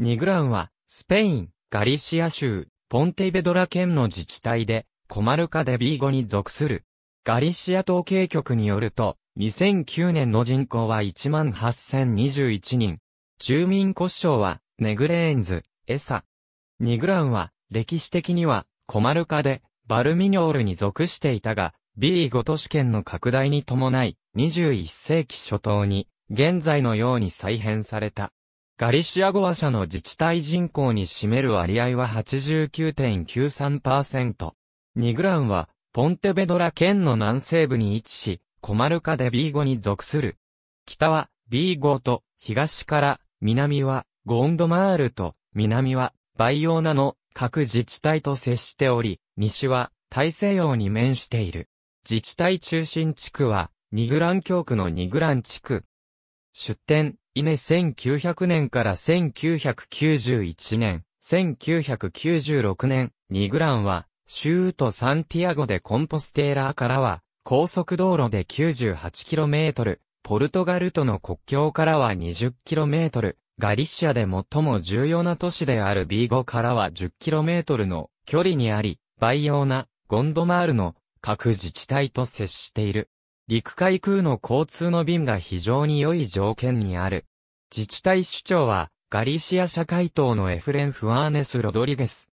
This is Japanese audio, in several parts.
ニグランは、スペイン、ガリシア州、ポンテベドラ県の自治体で、コマルカデビーゴに属する。ガリシア統計局によると、2009年の人口は18,021人。住民故障は、ネグレーンズ、エサ。ニグランは、歴史的には、コマルカで、バルミニョールに属していたが、ビーゴ都市圏の拡大に伴い、21世紀初頭に、現在のように再編された。ガリシア語話者の自治体人口に占める割合は89.93%。ニグランは、ポンテベドラ県の南西部に位置し、コマルカで B5 に属する。北は B5 と、東から、南は、ゴンドマールと、南は、バイオーナの各自治体と接しており、西は、大西洋に面している。自治体中心地区は、ニグラン教区のニグラン地区。出展。ネ1900年から1991年、1996年、ニグランは、州都サンティアゴでコンポステーラーからは、高速道路で 98km、ポルトガルとの国境からは 20km、ガリシアで最も重要な都市であるビーゴからは 10km の距離にあり、バイオーナ、ゴンドマールの各自治体と接している。陸海空の交通の便が非常に良い条件にある。自治体首長は、ガリシア社会党のエフレン・フアーネス・ロドリゲス。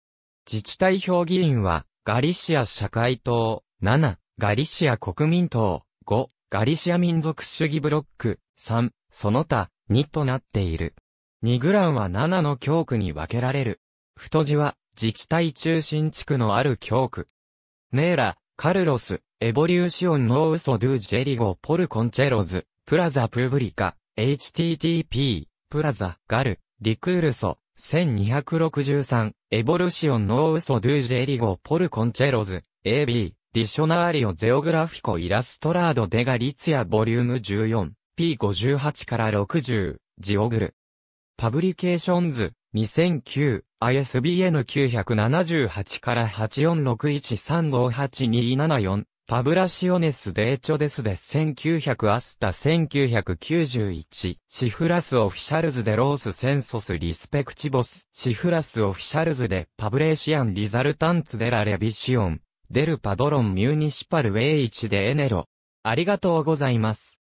自治体評議員は、ガリシア社会党、7、ガリシア国民党、5、ガリシア民族主義ブロック、3、その他、2となっている。2グランは7の教区に分けられる。太字は、自治体中心地区のある教区。ネーラ、カルロス、エボリューシオンノーウソドゥジェリゴポルコンチェロズ、プラザプブリカ、http、プラザ、ガル、リクールソ、1263、エボルシオンノーウソドゥジェリゴポルコンチェロズ、AB、ディショナーリオゼオグラフィコイラストラードデガリツヤボリューム14、P58 から60、ジオグル。パブリケーションズ、2009、ISBN 978から8461358274パブラシオネス・デーチョデスで1900アスタ1991シフラス・オフィシャルズ・デ・ロース・センソス・リスペクチボスシフラス・オフィシャルズ・デ・パブレーシアン・リザルタンツ・デラ・レビシオンデル・パドロン・ミュニシパル・ウェイチ・デ・エネロありがとうございます。